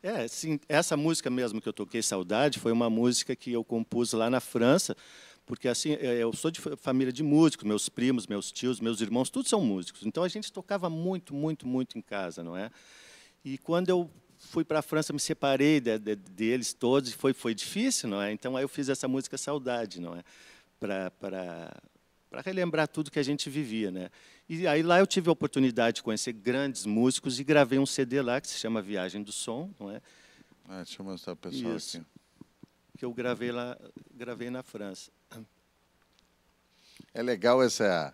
É, sim, essa música mesmo que eu toquei, Saudade, foi uma música que eu compus lá na França, porque assim é, eu sou de família de músicos, meus primos, meus tios, meus irmãos, todos são músicos. Então a gente tocava muito, muito, muito em casa, não é? E quando eu fui para a França, me separei de, de, deles todos e foi foi difícil, não é? Então aí eu fiz essa música Saudade, não é? Para para relembrar tudo que a gente vivia, né? E aí lá eu tive a oportunidade de conhecer grandes músicos e gravei um CD lá que se chama Viagem do Som, não é? Ah, deixa eu mostrar para o pessoal Isso, aqui. Que eu gravei lá, gravei na França. É legal essa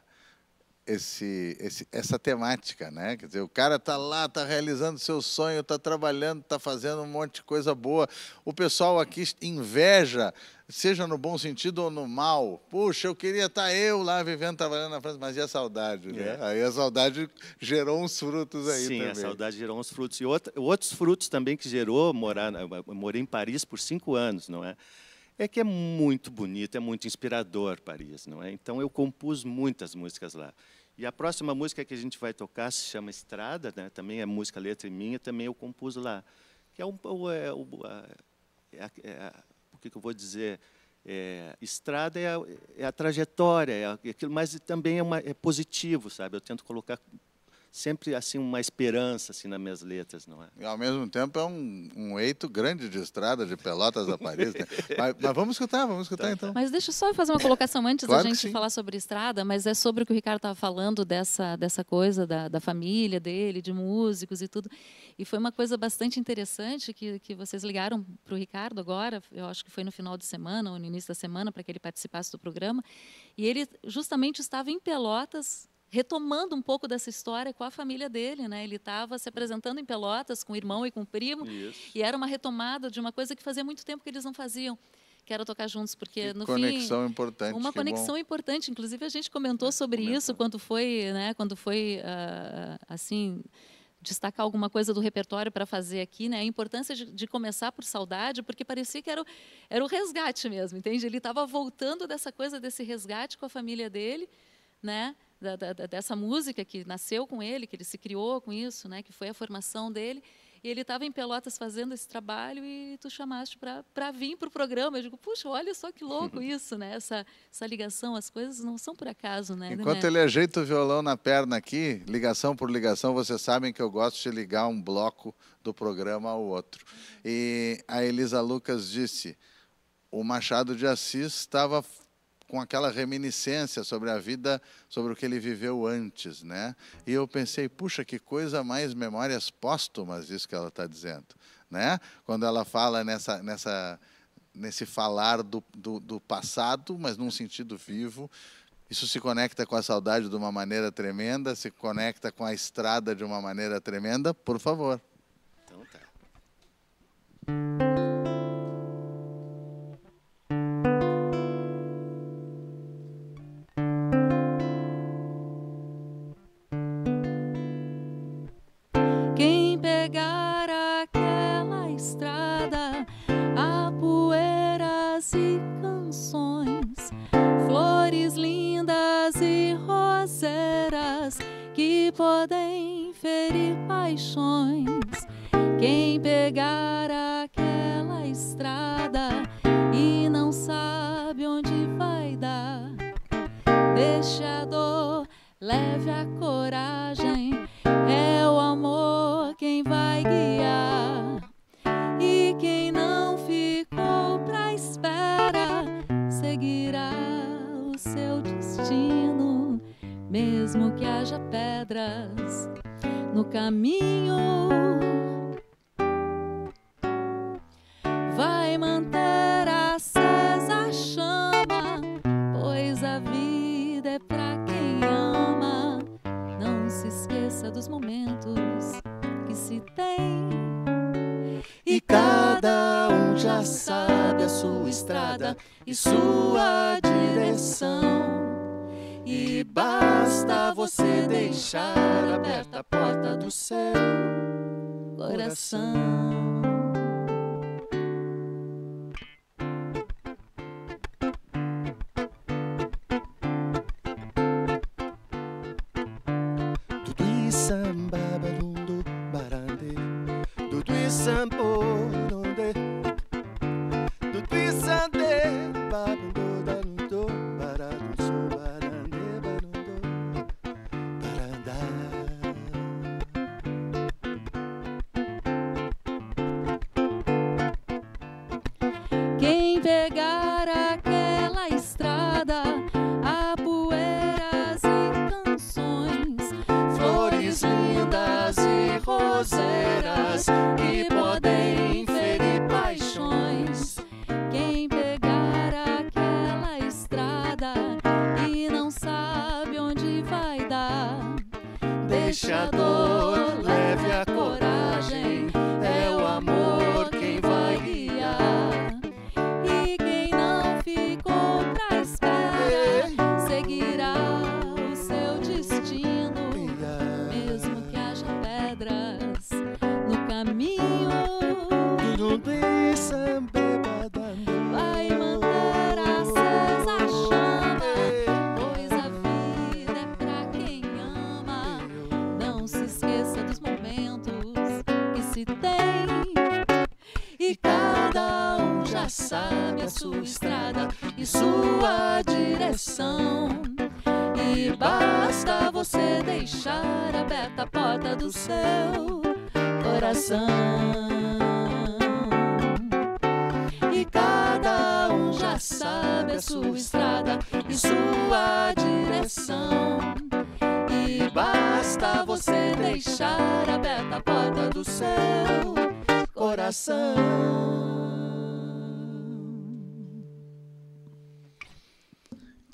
esse, esse, essa temática, né? Quer dizer, o cara tá lá, tá realizando seu sonho, tá trabalhando, tá fazendo um monte de coisa boa. O pessoal aqui inveja, seja no bom sentido ou no mal. Puxa, eu queria estar tá eu lá vivendo, trabalhando na França, mas e a saudade, né? É. Aí a saudade gerou uns frutos aí Sim, também. Sim, a saudade gerou uns frutos. E outro, outros frutos também que gerou, morar, eu morei em Paris por cinco anos, não é? é que é muito bonito, é muito inspirador Paris, não é? Então eu compus muitas músicas lá. E a próxima música que a gente vai tocar se chama Estrada, né? também é música, letra e minha, também eu compus lá. Que é um. É, é, é, é o é é que, que, eu vou dizer? É, estrada a, é a, trajetória, é aquilo, mas também é, uma, positivo, sabe? Eu tento colocar sempre assim uma esperança assim nas minhas letras, não é? E ao mesmo tempo é um, um eito grande de estrada de Pelotas a Paris, né? mas, mas, vamos escutar, vamos escutar tá, tá. então. Mas deixa eu só fazer uma colocação antes claro da gente falar sobre estrada, mas é sobre o que o Ricardo estava falando dessa dessa coisa da, da família dele, de músicos e tudo, e foi uma coisa bastante interessante que que vocês ligaram para o Ricardo agora, eu acho que foi no final de semana ou no início da semana para que ele participasse do programa, e ele justamente estava em Pelotas retomando um pouco dessa história com a família dele, né? Ele estava se apresentando em Pelotas com o irmão e com o primo, Isso. e era uma retomada de uma coisa que fazia muito tempo que eles não faziam. Que era tocar juntos, porque que no conexão fim, importante. Uma conexão bom. importante. Inclusive, a gente comentou é, sobre comentou. isso quando foi, né, quando foi uh, assim, destacar alguma coisa do repertório para fazer aqui, né? A importância de, de, começar por saudade, porque parecia que era o, era o resgate mesmo, entende? Ele estava voltando dessa coisa, desse resgate com a família dele, né? da, da, dessa música que nasceu com ele, que ele se criou com isso, né, que foi a formação dele. E ele estava em Pelotas fazendo esse trabalho e tu chamaste para vir para o programa. Eu digo, puxa, olha só que louco isso, né? Essa, essa ligação, as coisas não são por acaso, né? né Enquanto né? ele ajeita o violão na perna aqui, ligação por ligação, vocês sabem que eu gosto de ligar um bloco do programa ao outro. E a Elisa Lucas disse, o Machado de Assis estava com aquela reminiscência sobre a vida, sobre o que ele viveu antes, né? E eu pensei, puxa, que coisa mais memórias póstumas isso que ela está dizendo, né? Quando ela fala nessa nessa nesse falar do, do, do passado, mas num sentido vivo, isso se conecta com a saudade de uma maneira tremenda, se conecta com a estrada de uma maneira tremenda. Por favor. Então tá.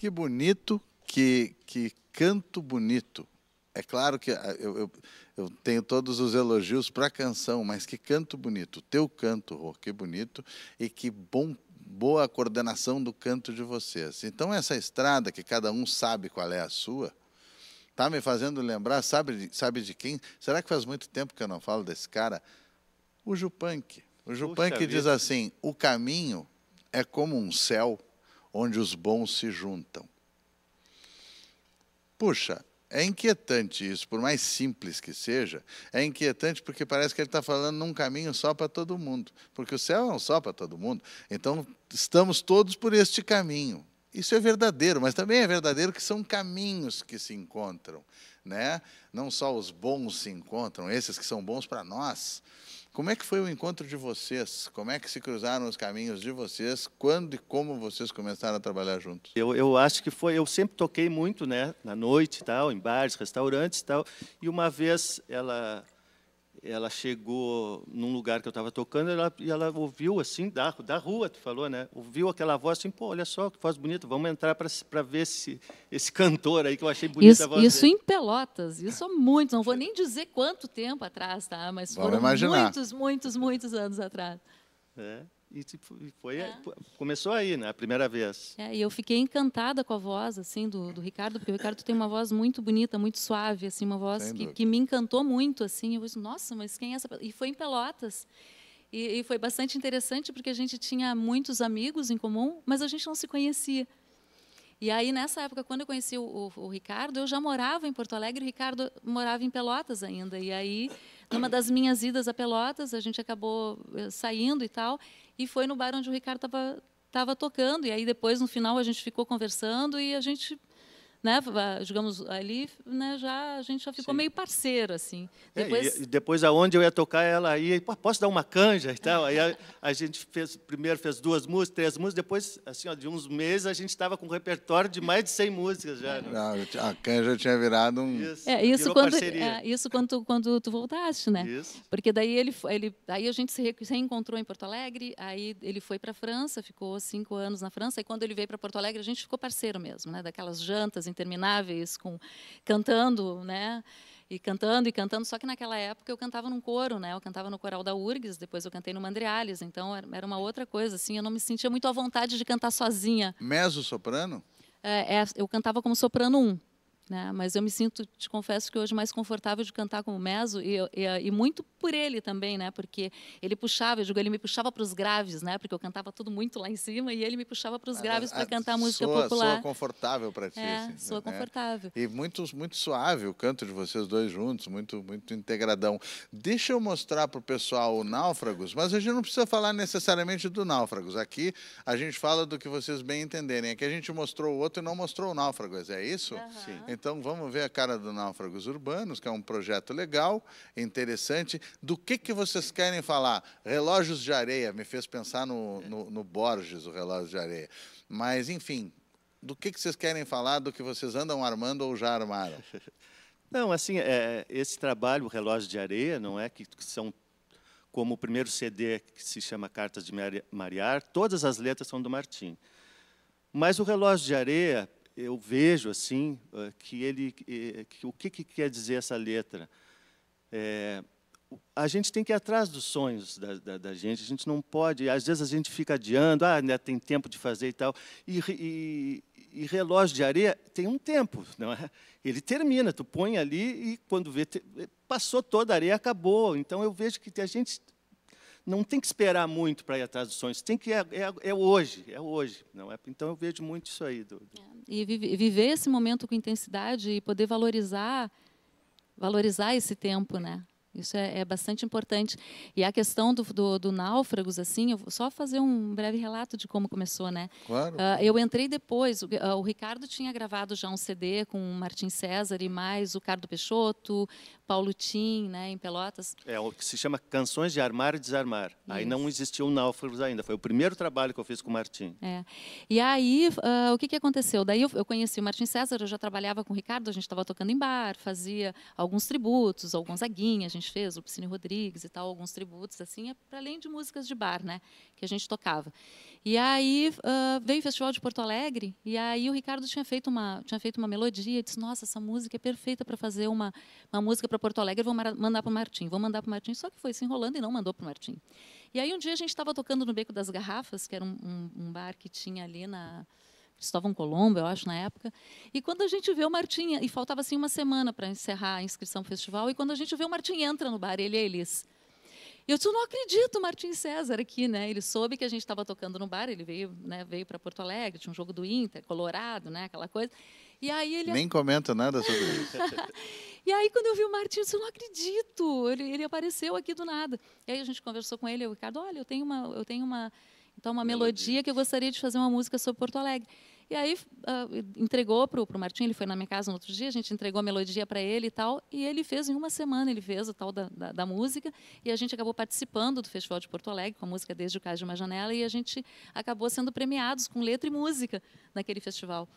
que bonito, que, que canto bonito. É claro que ah, eu, eu, eu tenho todos os elogios para a canção, mas que canto bonito. Teu canto, Rô, que bonito. E que bom boa coordenação do canto de vocês. Então, essa estrada que cada um sabe qual é a sua, está me fazendo lembrar, sabe, sabe de quem? Será que faz muito tempo que eu não falo desse cara? O Jupank. O Jupank diz vida. assim: o caminho é como um céu onde os bons se juntam. Puxa, é inquietante isso, por mais simples que seja, é inquietante porque parece que ele está falando num caminho só para todo mundo, porque o céu é um só para todo mundo. Então, estamos todos por este caminho. Isso é verdadeiro, mas também é verdadeiro que são caminhos que se encontram. Né? Não só os bons se encontram, esses que são bons para nós, como é que foi o encontro de vocês? Como é que se cruzaram os caminhos de vocês? Quando e como vocês começaram a trabalhar juntos? Eu, eu acho que foi. Eu sempre toquei muito, né? Na noite, tal, em bares, restaurantes, tal. E uma vez ela ela chegou num lugar que eu estava tocando ela, e ela ouviu, assim, da, da rua, tu falou, né? Ouviu aquela voz assim, pô, olha só que voz bonita, vamos entrar para ver se, esse cantor aí que eu achei bonita isso, a voz Isso dele. em Pelotas, isso há muitos, não vou nem dizer quanto tempo atrás, tá? Mas vamos foram imaginar. muitos, muitos, muitos anos atrás. É. E tipo, foi, é. começou aí, né? A primeira vez. É, e eu fiquei encantada com a voz, assim, do, do Ricardo, porque o Ricardo tem uma voz muito bonita, muito suave, assim, uma voz que, que, me encantou muito, assim. Eu disse, nossa, mas quem é essa? E foi em Pelotas. E, e foi bastante interessante, porque a gente tinha muitos amigos em comum, mas a gente não se conhecia. E aí, nessa época, quando eu conheci o, o, o, Ricardo, eu já morava em Porto Alegre, o Ricardo morava em Pelotas ainda. E aí, numa das minhas idas a Pelotas, a gente acabou eh, saindo e tal, e foi no bar onde o Ricardo estava tocando. E aí, depois, no final, a gente ficou conversando e a gente né, digamos, ali né, já, a gente já ficou Sim. meio parceiro, assim. É, depois... É, e depois, aonde eu ia tocar, ela ia, posso dar uma canja e tal? Aí a, a gente fez, primeiro fez duas músicas, três músicas, depois, assim, ó, de uns meses, a gente estava com um repertório de mais de 100 músicas já. Né? Não, a canja tinha virado um... Isso, é, isso quando, é, isso quando, quando tu voltaste, né? Isso. Porque daí ele, ele, aí a gente se reencontrou em Porto Alegre, aí ele foi para a França, ficou cinco anos na França, e quando ele veio para Porto Alegre, a gente ficou parceiro mesmo, né? Daquelas jantas intermináveis, com cantando, né? E cantando e cantando, só que naquela época eu cantava num coro, né? Eu cantava no coral da URGS, depois eu cantei no Mandreales, então era uma outra coisa, assim, eu não me sentia muito à vontade de cantar sozinha. Mezzo soprano? É, é, eu cantava como soprano um. Né? Mas eu me sinto, te confesso que hoje mais confortável de cantar como Meso e, e, e, muito por ele também, né? Porque ele puxava, eu digo, ele me puxava para os graves, né? Porque eu cantava tudo muito lá em cima e ele me puxava para os graves para cantar música soa, popular. Soa confortável para ti, é, assim, soa né? confortável. E muito, muito suave o canto de vocês dois juntos, muito, muito integradão. Deixa eu mostrar para o pessoal o Náufragos, mas a gente não precisa falar necessariamente do Náufragos. Aqui a gente fala do que vocês bem entenderem. Aqui a gente mostrou o outro e não mostrou o Náufragos, é isso? Uhum. Sim. Então vamos ver a cara do Náufragos Urbanos, que é um projeto legal, interessante. Do que, que vocês querem falar? Relógios de areia, me fez pensar no, é. no, no Borges, o relógio de areia. Mas, enfim, do que, que vocês querem falar, do que vocês andam armando ou já armaram? Não, assim, é, esse trabalho, o Relógio de Areia, não é que, que são como o primeiro CD que se chama Cartas de Mariar, todas as letras são do Martim. Mas o Relógio de Areia, eu vejo assim eh, que ele, eh, que, o que, que, quer dizer essa letra? É, a gente tem que ir atrás dos sonhos da, da, da, gente, a gente não pode, às vezes a gente fica adiando, ah, né, tem tempo de fazer e tal, e, e, e, relógio de areia tem um tempo, não é? ele termina, tu põe ali e quando vê, passou toda a areia, acabou, então eu vejo que a gente não tem que esperar muito para ir atrás dos sonhos, tem que é, é, é hoje, é hoje. Não é, então eu vejo muito isso aí. Do, do... É, e viver esse momento com intensidade e poder valorizar, valorizar esse tempo, né? Isso é, é, bastante importante. E a questão do, do, do náufragos, assim, eu vou só fazer um breve relato de como começou, né? Claro. Uh, eu entrei depois, o, uh, o, Ricardo tinha gravado já um CD com o Martin César e mais o Cardo Peixoto, Paulo Tim, né, em Pelotas. É o que se chama Canções de Armar e Desarmar. Isso. Aí não existiam náufragos ainda, foi o primeiro trabalho que eu fiz com o Martin. É. E aí, uh, o que, que aconteceu? Daí eu, eu conheci o Martin César, eu já trabalhava com o Ricardo, a gente estava tocando em bar, fazia alguns tributos, alguns aguinhas, a gente gente fez, o Piscine Rodrigues e tal, alguns tributos, assim, é para além de músicas de bar, né? Que a gente tocava. E aí uh, veio o Festival de Porto Alegre, e aí o Ricardo tinha feito uma, tinha feito uma melodia, e disse, nossa, essa música é perfeita para fazer uma, uma música para Porto Alegre, vou mandar para o Martim, vou mandar para o Martim. Só que foi se enrolando e não mandou para o Martim. E aí um dia a gente estava tocando no Beco das Garrafas, que era um, um, um bar que tinha ali na Cristóvão Colombo, eu acho, na época. E quando a gente vê o Martim, e faltava assim uma semana para encerrar a inscrição do festival, e quando a gente vê o Martim entra no bar, ele é Elis. Eu disse, não acredito, Martim César aqui, né? Ele soube que a gente estava tocando no bar, ele veio, né, veio para Porto Alegre, tinha um jogo do Inter, Colorado, né, aquela coisa. E aí ele Nem comenta nada sobre isso. e aí quando eu vi o Martim, eu disse, não acredito. Ele, ele apareceu aqui do nada. E aí a gente conversou com ele, o Ricardo, olha, eu tenho uma, eu tenho uma então, uma melodia que eu gostaria de fazer uma música sobre Porto Alegre. E aí uh, entregou para o Martim, ele foi na minha casa no outro dia, a gente entregou a melodia para ele e tal, e ele fez em uma semana, ele fez o tal da, da, da, música, e a gente acabou participando do Festival de Porto Alegre com a música Desde o Cais de uma Janela, e a gente acabou sendo premiados com letra e música naquele festival.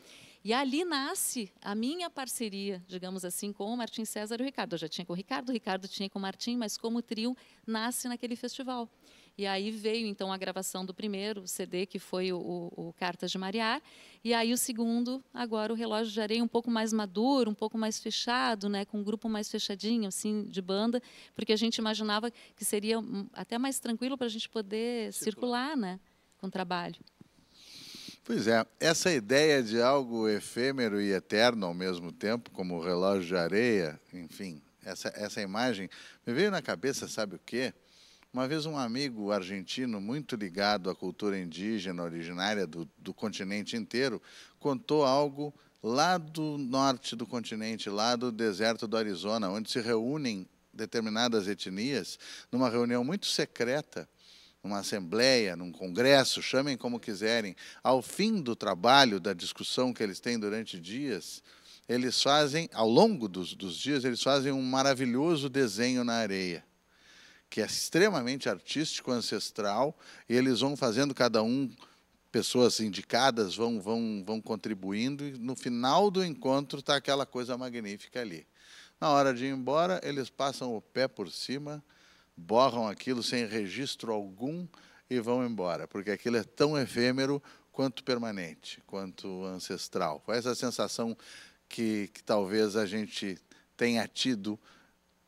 E ali nasce a minha parceria, digamos assim, com o Martim César e o Ricardo. Eu já tinha com o Ricardo, o Ricardo tinha com o Martim, mas como trio, nasce naquele festival. E aí veio então a gravação do primeiro CD, que foi o, o, Cartas de Mariar, e aí o segundo, agora o Relógio de Areia, um pouco mais maduro, um pouco mais fechado, né, com um grupo mais fechadinho, assim, de banda, porque a gente imaginava que seria hum, até mais tranquilo para a gente poder circular, circular né, com o trabalho. Pois é, essa ideia de algo efêmero e eterno ao mesmo tempo, como o relógio de areia, enfim, essa, essa imagem, me veio na cabeça, sabe o quê? Uma vez um amigo argentino muito ligado à cultura indígena originária do, do continente inteiro contou algo lá do norte do continente, lá do deserto do Arizona, onde se reúnem determinadas etnias numa reunião muito secreta numa assembleia, num congresso, chamem como quiserem, ao fim do trabalho, da discussão que eles têm durante dias, eles fazem, ao longo dos, dos dias, eles fazem um maravilhoso desenho na areia que é extremamente artístico, ancestral, e eles vão fazendo cada um pessoas indicadas vão vão vão contribuindo e no final do encontro está aquela coisa magnífica ali. Na hora de ir embora, eles passam o pé por cima, borram aquilo sem registro algum e vão embora, porque aquilo é tão efêmero quanto permanente, quanto ancestral. Essa sensação que, que talvez a gente tenha tido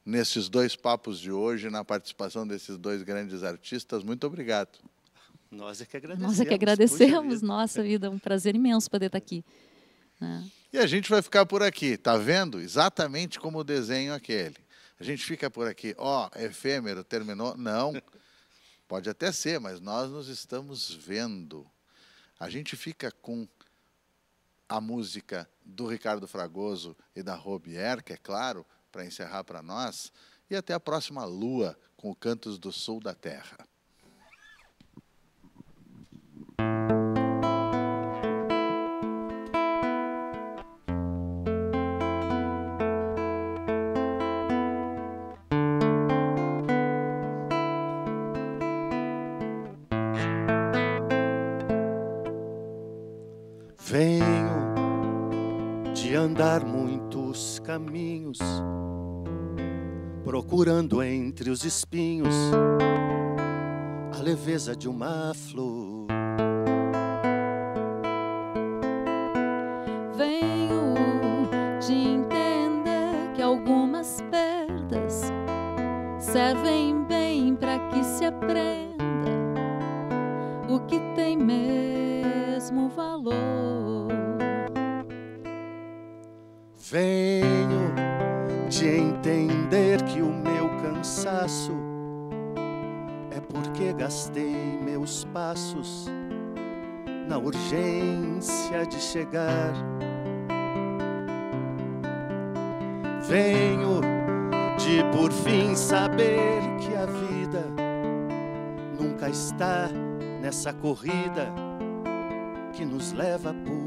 nesses dois papos de hoje, na participação desses dois grandes artistas. Muito obrigado. Nós é que agradecemos. Nós é que agradecemos. Vida. Nossa vida, é um prazer imenso poder estar aqui. Né? E a gente vai ficar por aqui, tá vendo? Exatamente como o desenho aquele. A gente fica por aqui, ó, oh, efêmero, terminou. Não, pode até ser, mas nós nos estamos vendo. A gente fica com a música do Ricardo Fragoso e da Robier, que é claro, para encerrar para nós. E até a próxima lua com o Cantos do Sul da Terra. caminhos, procurando entre os espinhos a leveza de uma flor. entender que o meu cansaço é porque gastei meus passos na urgência de chegar. Venho de por fim saber que a vida nunca está nessa corrida que nos leva por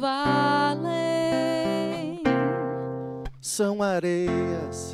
valem são areias